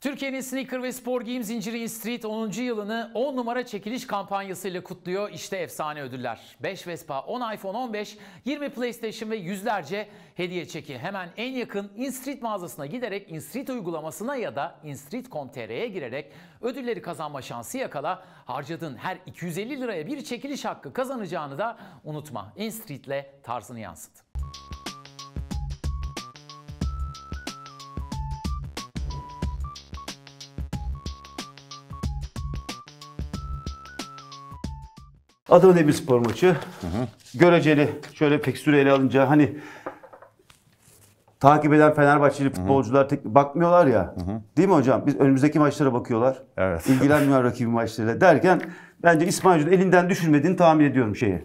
Türkiye'nin sneaker ve spor giyim zinciri In Street 10. yılını 10 numara çekiliş kampanyasıyla kutluyor. İşte efsane ödüller. 5 Vespa, 10 iPhone 15, 20 PlayStation ve yüzlerce hediye çeki. Hemen en yakın In Street mağazasına giderek In Street uygulamasına ya da instreet.com.tr'ye girerek ödülleri kazanma şansı yakala. Harcadığın her 250 liraya bir çekiliş hakkı kazanacağını da unutma. In Street'le tarzını yansıt. Adana Demirspor maçı. Hı hı. Göreceli şöyle pek ele alınca hani takip eden Fenerbahçeli futbolcular hı hı. tek bakmıyorlar ya. Hı hı. Değil mi hocam? Biz önümüzdeki maçlara bakıyorlar. Evet. İlgilenmiyor rakibin maçlarıyla derken bence İsmail elinden düşürmediğini tahmin ediyorum şeyi.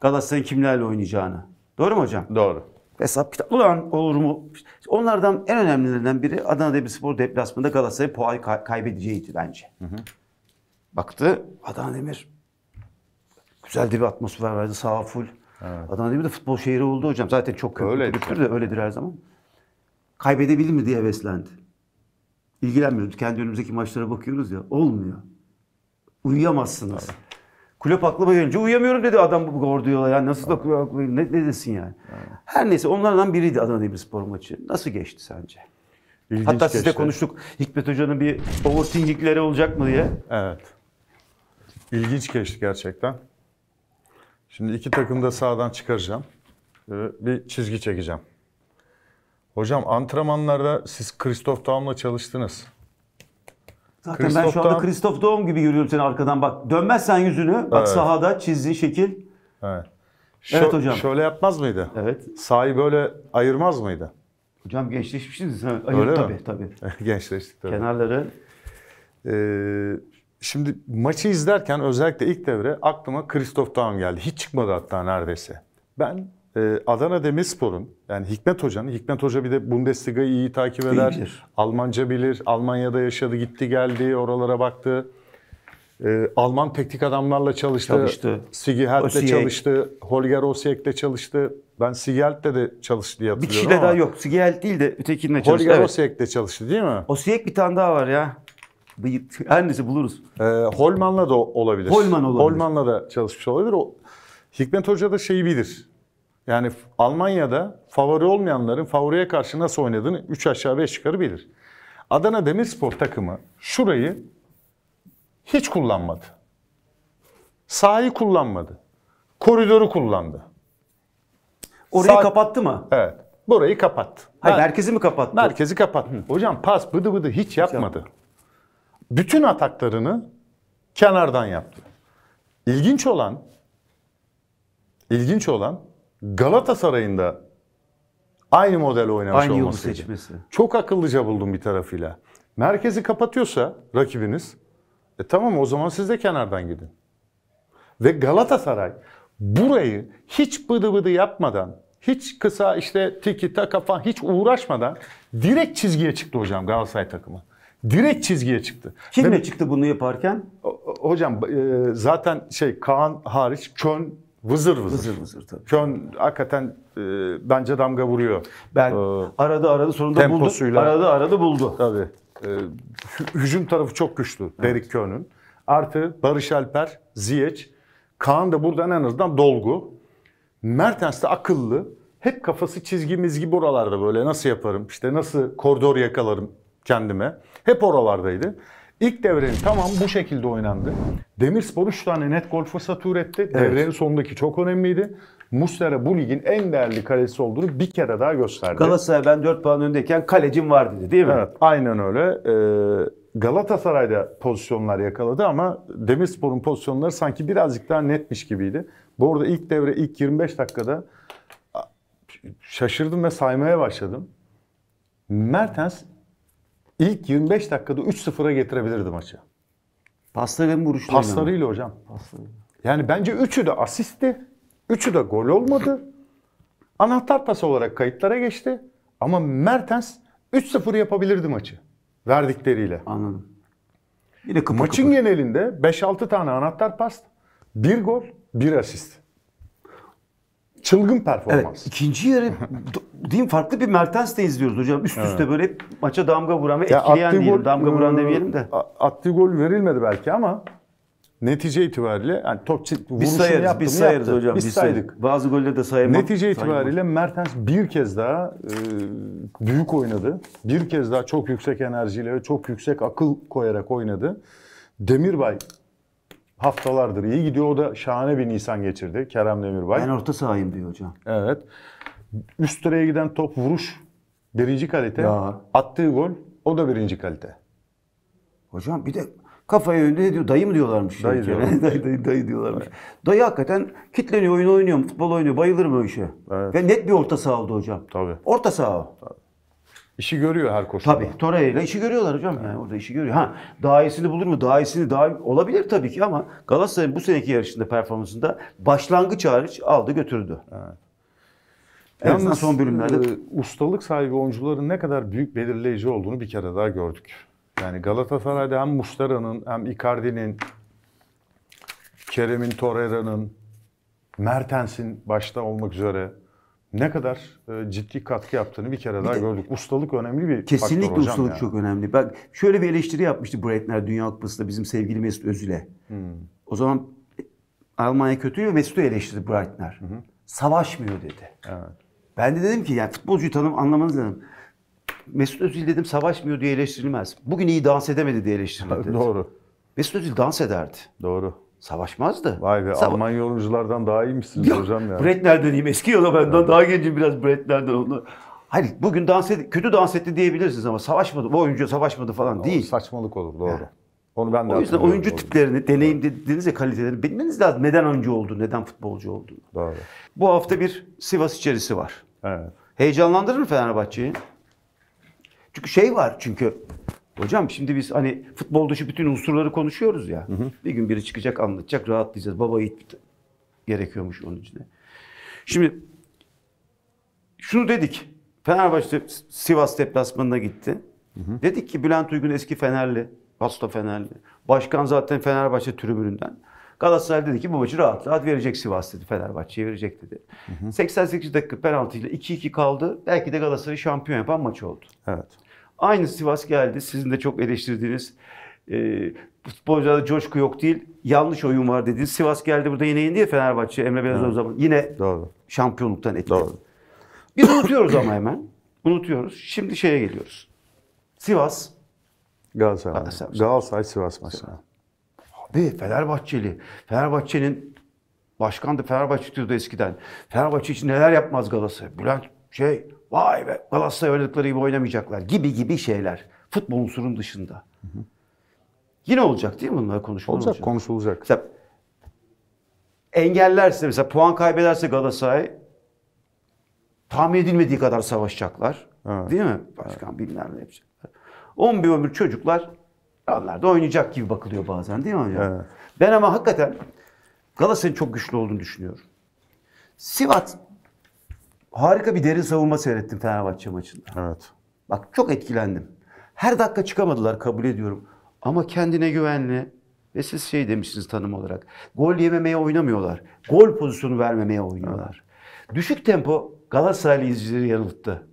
Galatasaray'ın kimlerle oynayacağını. Doğru mu hocam? Doğru. Hesap kitap ulan olur mu? Onlardan en önemlilerinden biri Adana Demirspor deplasmanında Galatasaray puan kay kaybedeceğiydi bence. Hı hı. Baktı Adana Demir Güzel de bir atmosfer vardı. Sağ full. Evet. Adana Demir de futbol şehri oldu hocam. Zaten çok köklüdür de öyledir her zaman. Kaybedebilir mi diye beslendi. İlgilenmiyoruz. Kendi önümüzdeki maçlara bakıyoruz ya. Olmuyor. Uyuyamazsınız. Evet. Kulüp aklıma gelince uyuyamıyorum dedi adam Gordiola. Yani nasıl da kulüp aklıma ne, ne desin yani. Evet. Her neyse onlardan biriydi Adana Demirspor maçı. Nasıl geçti sence? İlginç Hatta geçti. sizle konuştuk. Hikmet Hoca'nın bir overthinkingleri olacak mı diye. Evet. İlginç geçti gerçekten. Şimdi iki takım da sağdan çıkaracağım. Ee, bir çizgi çekeceğim. Hocam antrenmanlarda siz Kristof Daum'la çalıştınız. Zaten Christoph ben şu anda Kristof Daum gibi görüyorum seni arkadan bak. Dönmezsen yüzünü bak evet. sahada çizdiği şekil. Evet. Şö evet hocam. Şöyle yapmaz mıydı? Evet. Sahi böyle ayırmaz mıydı? Hocam gençleşmişsiniz. Ayır, Öyle tabii, mi? Tabii tabii. Gençleştik tabii. Kenarları. Ee, Şimdi maçı izlerken özellikle ilk devre aklıma Christoph Daum geldi. Hiç çıkmadı hatta neredeyse. Ben e, Adana Demirspor'un yani Hikmet Hoca'nın, Hikmet Hoca bir de Bundesliga'yı iyi takip eder. İyi Almanca bilir. Almanya'da yaşadı, gitti, geldi, oralara baktı. E, Alman teknik adamlarla çalıştı. Çalıştı. Sigi çalıştı. Holger Osiek'le çalıştı. Ben Sigi Helt'le de çalıştı diye hatırlıyorum Bir kişi de ama daha yok. Sigi değil de ötekinle çalıştı. Holger evet. Osiek'le çalıştı değil mi? Osiek bir tane daha var ya bıyık her neyse buluruz. Ee, Holman'la da olabilir. Holman olabilir. Holman'la da çalışmış olabilir. O, Hikmet Hoca da şeyi bilir. Yani Almanya'da favori olmayanların favoriye karşı nasıl oynadığını 3 aşağı 5 yukarı bilir. Adana Demirspor takımı şurayı hiç kullanmadı. Sahayı kullanmadı. Koridoru kullandı. Orayı Sağ... kapattı mı? Evet. Burayı kapattı. Hayır, merkezi mi kapattı? Merkezi kapattı. Hı. Hocam pas bıdı bıdı hiç yapmadı. Hiç yapmadı bütün ataklarını kenardan yaptı. İlginç olan ilginç olan Galatasaray'ında aynı model oynamış aynı olmasıydı. seçmesi. Çok akıllıca buldum bir tarafıyla. Merkezi kapatıyorsa rakibiniz e tamam o zaman siz de kenardan gidin. Ve Galatasaray burayı hiç bıdı bıdı yapmadan, hiç kısa işte tiki taka falan hiç uğraşmadan direkt çizgiye çıktı hocam Galatasaray takımı. Direkt çizgiye çıktı. Kimle Demek, çıktı bunu yaparken? Hocam e, zaten şey Kaan hariç Kön vızır vızır. Vızır vızır tabii. Kön hakikaten e, bence damga vuruyor. Ben ee, aradı arada sonunda temposuyla. buldu. aradı aradı buldu. Tabii. E, hücum tarafı çok güçlü evet. Derek Kön'ün. Artı Barış Alper, Ziyech. Kaan da buradan en azından dolgu. Mertens de akıllı. Hep kafası çizgimiz gibi buralarda böyle nasıl yaparım, işte nasıl koridor yakalarım kendime. Hep oralardaydı. İlk devrenin tamam bu şekilde oynandı. Demirspor 3 tane net gol fırsatı üretti. Evet. Devrenin sonundaki çok önemliydi. Muslera bu ligin en değerli kalesi olduğunu bir kere daha gösterdi. Galatasaray ben 4 puan öndeyken kalecim var dedi değil mi? Evet aynen öyle. Ee, Galatasaray'da pozisyonlar yakaladı ama Demirspor'un pozisyonları sanki birazcık daha netmiş gibiydi. Bu arada ilk devre ilk 25 dakikada şaşırdım ve saymaya başladım. Mertens İlk 25 dakikada 3-0'a getirebilirdi maçı. Paslarıyla ve vuruştu? Paslarıyla hocam. Paslarıyla. Yani bence üçü de asistti. Üçü de gol olmadı. Anahtar pas olarak kayıtlara geçti. Ama Mertens 3-0 yapabilirdi maçı. Verdikleriyle. Anladım. Bir kıpır Maçın kıpır. genelinde 5-6 tane anahtar pas, bir gol, bir asist. Çılgın performans. Evet, ikinci yarı değil mi, farklı bir Mertens de izliyoruz hocam. Üst üste evet. böyle hep maça damga vuran ve ya etkileyen diyelim. Gol, damga vuran ıı, demeyelim de. Attığı gol verilmedi belki ama netice itibariyle yani top vuruşunu biz sayarız, yaptı biz sayarız hocam. Biz, biz saydık. Bazı golleri de sayamam. Netice itibariyle sayamam. Mertens bir kez daha e, büyük oynadı. Bir kez daha çok yüksek enerjiyle ve çok yüksek akıl koyarak oynadı. Demirbay haftalardır iyi gidiyor. O da şahane bir Nisan geçirdi Kerem Demirbay. Ben orta sahayım diyor hocam. Evet. Üst direğe giden top vuruş birinci kalite. Ya. Attığı gol o da birinci kalite. Hocam bir de kafaya önde diyor dayı mı diyorlarmış. Dayı, şey, diyorlar. dayı, dayı, dayı diyorlarmış. Evet. Dayı hakikaten kitleniyor, oyun oynuyor, futbol oynuyor. Bayılır mı o işe? Evet. Ve net bir orta saha oldu hocam. Tabii. Orta saha. Tabii. İşi görüyor her koşulda. Tabii Torreira işi görüyorlar hocam yani orada işi görüyor. Ha daha iyisini bulur mu? Daha iyisini daha olabilir tabii ki ama Galatasaray'ın bu seneki yarışında performansında başlangıç hariç aldı götürdü. Evet. En Yalnız son bölümlerde e, ustalık sahibi oyuncuların ne kadar büyük belirleyici olduğunu bir kere daha gördük. Yani Galatasaray'da hem Muslera'nın hem Icardi'nin Kerem'in Torreira'nın Mertens'in başta olmak üzere ne kadar e, ciddi katkı yaptığını bir kere daha bir de, gördük. Ustalık önemli bir Kesinlikle faktör hocam ustalık ya. çok önemli. Bak şöyle bir eleştiri yapmıştı Breitner Dünya Kupası'nda bizim sevgili Mesut Özil'e. Hmm. O zaman e, Almanya kötüydü Mesut'u eleştirdi Breitner. Savaşmıyor dedi. Evet. Ben de dedim ki yani futbolcuyu tanım anlamanız lazım. Mesut Özil dedim savaşmıyor diye eleştirilmez. Bugün iyi dans edemedi diye eleştirildi. Doğru. Mesut Özil dans ederdi. Doğru. Savaşmazdı. Vay be Sava Alman yorumculardan daha iyiymişsiniz ya, hocam ya. Brett diyeyim? Eski yıla benden yani. daha gencim biraz Brett nereden oldu? Hayır bugün dans etti, kötü dans etti diyebilirsiniz ama savaşmadı, bu oyuncu savaşmadı falan o değil. saçmalık olur, doğru. Yani. Onu ben de O yüzden oyuncu tiplerini, deneyim dediğiniz ya kalitelerini bilmeniz lazım. Neden oyuncu oldu, neden futbolcu oldu. Doğru. Bu hafta bir Sivas içerisi var. Evet. Heyecanlandırır mı Fenerbahçe'yi? Çünkü şey var çünkü Hocam şimdi biz hani futbol dışı bütün unsurları konuşuyoruz ya. Hı hı. Bir gün biri çıkacak anlatacak rahatlayacağız. Baba Yiğit gerekiyormuş onun için. Şimdi şunu dedik. Fenerbahçe Sivas deplasmanına gitti. Hı hı. Dedik ki Bülent Uygun eski Fenerli. Pasta Fenerli. Başkan zaten Fenerbahçe tribününden. Galatasaray dedi ki bu maçı rahat rahat verecek Sivas dedi. Fenerbahçe'ye verecek dedi. Hı hı. 88 dakika penaltıyla 2-2 kaldı. Belki de Galatasaray şampiyon yapan maç oldu. Evet. Aynı Sivas geldi. Sizin de çok eleştirdiğiniz e, futbolcularda coşku yok değil, yanlış oyun var dediniz. Sivas geldi burada yine yendi ya Fenerbahçe, Emre Belezoğlu zaman. Yine Doğru. şampiyonluktan etti. Doğru. Biz unutuyoruz ama hemen. Unutuyoruz. Şimdi şeye geliyoruz. Sivas. Galatasaray. Galatasaray, Galatasaray Sivas maçı. Abi Fenerbahçeli. Fenerbahçe'nin başkan da Fenerbahçe tutuyordu eskiden. Fenerbahçe için neler yapmaz Galatasaray. Bülent şey vay be Galatasaray oynadıkları gibi oynamayacaklar gibi gibi şeyler. Futbol unsurun dışında. Hı hı. Yine olacak değil mi bunlar konuşulacak? Olacak, olacak. konuşulacak. Mesela, engellerse mesela puan kaybederse Galatasaray tahmin edilmediği kadar savaşacaklar. Evet. Değil mi? Başkan evet. bilmem ne yapacaklar. 11 ömür çocuklar onlar da oynayacak gibi bakılıyor bazen değil mi hocam? Evet. Ben ama hakikaten Galatasaray'ın çok güçlü olduğunu düşünüyorum. Sivat harika bir derin savunma seyrettim Fenerbahçe maçında. Evet. Bak çok etkilendim. Her dakika çıkamadılar kabul ediyorum. Ama kendine güvenli ve siz şey demişsiniz tanım olarak. Gol yememeye oynamıyorlar. Gol pozisyonu vermemeye oynuyorlar. Evet. Düşük tempo Galatasaraylı izleyicileri yanılttı.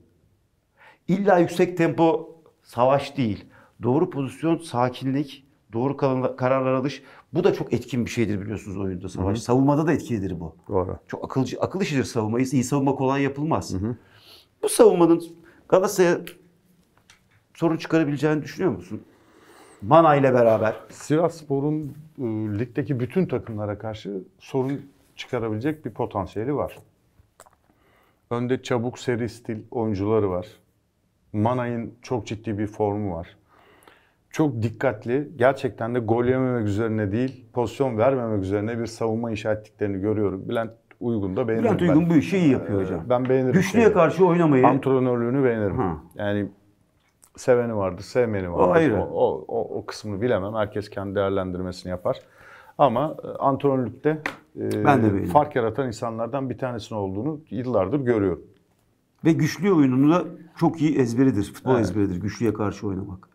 İlla yüksek tempo savaş değil. Doğru pozisyon, sakinlik, doğru kararlar alış bu da çok etkin bir şeydir biliyorsunuz oyunda savaş. Hı hı. Savunmada da etkilidir bu. Doğru. Çok akılcı, akıl işidir savunmayı. İyi savunma kolay yapılmaz. Hı hı. Bu savunmanın Galatasaray'a sorun çıkarabileceğini düşünüyor musun? Mana ile beraber. Sivas Spor'un e, ligdeki bütün takımlara karşı sorun çıkarabilecek bir potansiyeli var. Önde çabuk seri stil oyuncuları var. Manay'ın çok ciddi bir formu var çok dikkatli, gerçekten de gol yememek üzerine değil, pozisyon vermemek üzerine bir savunma inşa ettiklerini görüyorum. Bülent Uygun da beğenirim. Bülent Uygun ben, bu işi iyi yapıyor hocam. Ben beğenirim. Güçlüye karşı oynamayı. Antrenörlüğünü beğenirim. Ha. Yani seveni vardır, sevmeni vardır. O ayrı. O, o, o, kısmını bilemem. Herkes kendi değerlendirmesini yapar. Ama e, antrenörlükte e, ben de fark yaratan insanlardan bir tanesinin olduğunu yıllardır görüyorum. Ve güçlü oyununu da çok iyi ezberidir. Futbol evet. ezberidir. Güçlüye karşı oynamak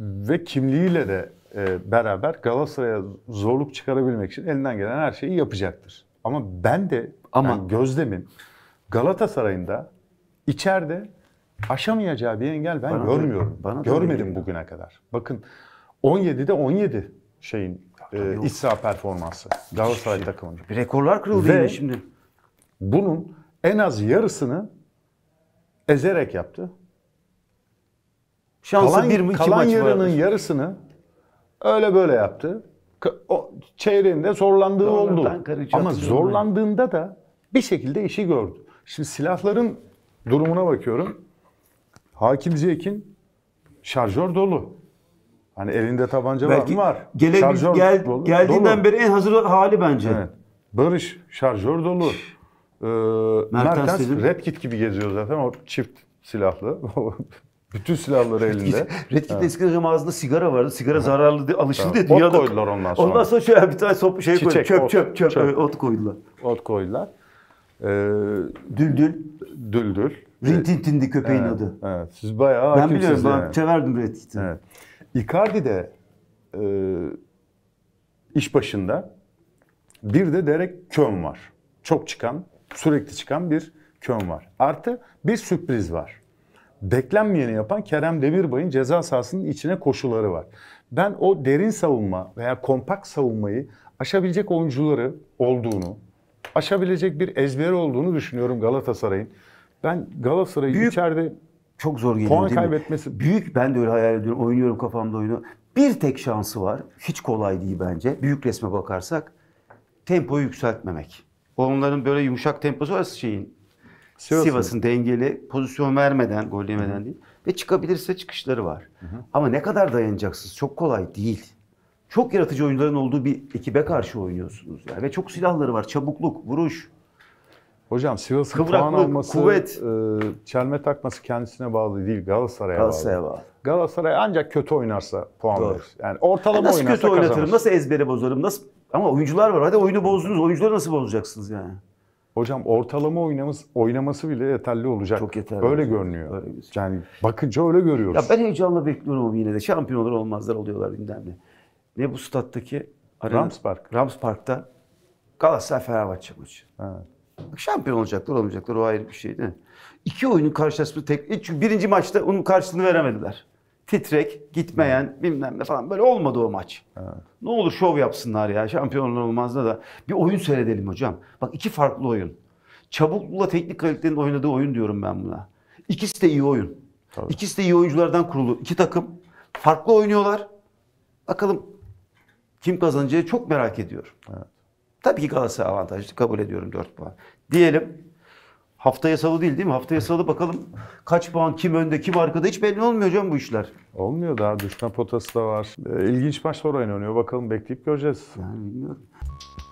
ve kimliğiyle de e, beraber Galatasaray'a zorluk çıkarabilmek için elinden gelen her şeyi yapacaktır. Ama ben de ama yani gözlemim Galatasaray'ın da içeride aşamayacağı bir engel ben bana görmüyorum. Da, bana Görmedim da bugüne kadar. Bakın 17'de 17 şeyin e, iç saha performansı Galatasaray şey. takımının. Rekorlar kırıldı Ve yine şimdi. Bunun en az yarısını ezerek yaptı. Şansı kalan, bir mi iki kalan maç yarının vardır. yarısını öyle böyle yaptı. O, çeyreğinde zorlandığı oldu. Ama zorlandığında da bir şekilde işi gördü. Şimdi silahların durumuna bakıyorum. Hakim Ziyek'in şarjör dolu. Hani elinde tabanca Belki var mı? Var. şarjör gel, dolu, geldiğinden dolu. beri en hazır hali bence. Evet. Barış şarjör dolu. Ee, Mertens, Mertens Red Kit gibi geziyor zaten o çift silahlı. Bütün silahları elinde. Red Kit, Red Kit'te eskiden hocam ağzında sigara vardı. Sigara Hı. zararlı diye alışıldı tamam. diye. Ot koydular ondan sonra. Ondan sonra şöyle bir tane sop şey koydu. Çöp, çöp, çöp, çöp. Evet, ot koydular. Ot koydular. Ee, düldül. Düldül. Rintintin'di köpeğin evet, adı. Evet. Siz bayağı Ben biliyorum. Yani. Ben çeverdim Red Kit'i. Evet. Icardi de e, iş başında. Bir de Derek köm var. Çok çıkan, sürekli çıkan bir köm var. Artı bir sürpriz var beklenmeyeni yapan Kerem Demirbay'ın ceza sahasının içine koşulları var. Ben o derin savunma veya kompakt savunmayı aşabilecek oyuncuları olduğunu, aşabilecek bir ezberi olduğunu düşünüyorum Galatasaray'ın. Ben Galatasaray'ın Büyük... içeride çok zor geliyor Puan kaybetmesi. Büyük ben de öyle hayal ediyorum. Oynuyorum kafamda oyunu. Bir tek şansı var. Hiç kolay değil bence. Büyük resme bakarsak tempoyu yükseltmemek. Onların böyle yumuşak temposu var şeyin Sivas'ın Sivas dengeli pozisyon vermeden, gol yemeden değil. Ve çıkabilirse çıkışları var. Hı-hı. Ama ne kadar dayanacaksınız? Çok kolay değil. Çok yaratıcı oyuncuların olduğu bir ekibe karşı oynuyorsunuz. Yani. Ve çok silahları var. Çabukluk, vuruş. Hocam Sivas'ın puan alması, kuvvet. E, çelme takması kendisine bağlı değil Galatasaray'a, Galatasaray'a bağlı. bağlı. Galatasaray ancak kötü oynarsa puan Doğru. verir. Yani ortalama yani nasıl oynarsa kötü oynatırım, kazanır. nasıl ezberi bozarım, nasıl... Ama oyuncular var. Hadi oyunu bozdunuz. Oyuncuları nasıl bozacaksınız yani? Hocam ortalama oynaması, oynaması bile yeterli olacak. Çok yeterli. Öyle olacak. görünüyor. Öyle gözüküyor. Şey. yani bakınca öyle görüyoruz. Ya ben heyecanla bekliyorum yine de. Şampiyonlar olmazlar oluyorlar bilmem ne. Ne bu stattaki? Rams Park. Rams Park'ta Galatasaray Fenerbahçe maçı. Evet. Şampiyon olacaklar olmayacaklar o ayrı bir şey değil mi? İki oyunun karşılaşması tek. Çünkü birinci maçta onun karşılığını veremediler titrek, gitmeyen bilmem ne falan böyle olmadı o maç. Evet. Ne olur şov yapsınlar ya şampiyonlar olmaz da da. Bir oyun seyredelim hocam. Bak iki farklı oyun. Çabuklukla teknik kalitenin oynadığı oyun diyorum ben buna. İkisi de iyi oyun. Tabii. İkisi de iyi oyunculardan kurulu. İki takım farklı oynuyorlar. Bakalım kim kazanacağı çok merak ediyorum. Evet. Tabii ki Galatasaray avantajlı kabul ediyorum 4 puan. Diyelim Haftaya salı değil değil mi? Haftaya salı bakalım kaç puan kim önde kim arkada hiç belli olmuyor hocam bu işler. Olmuyor daha Düşman potası da var. E, ilginç maçlar oynanıyor. Bakalım bekleyip göreceğiz. Yani bilmiyorum.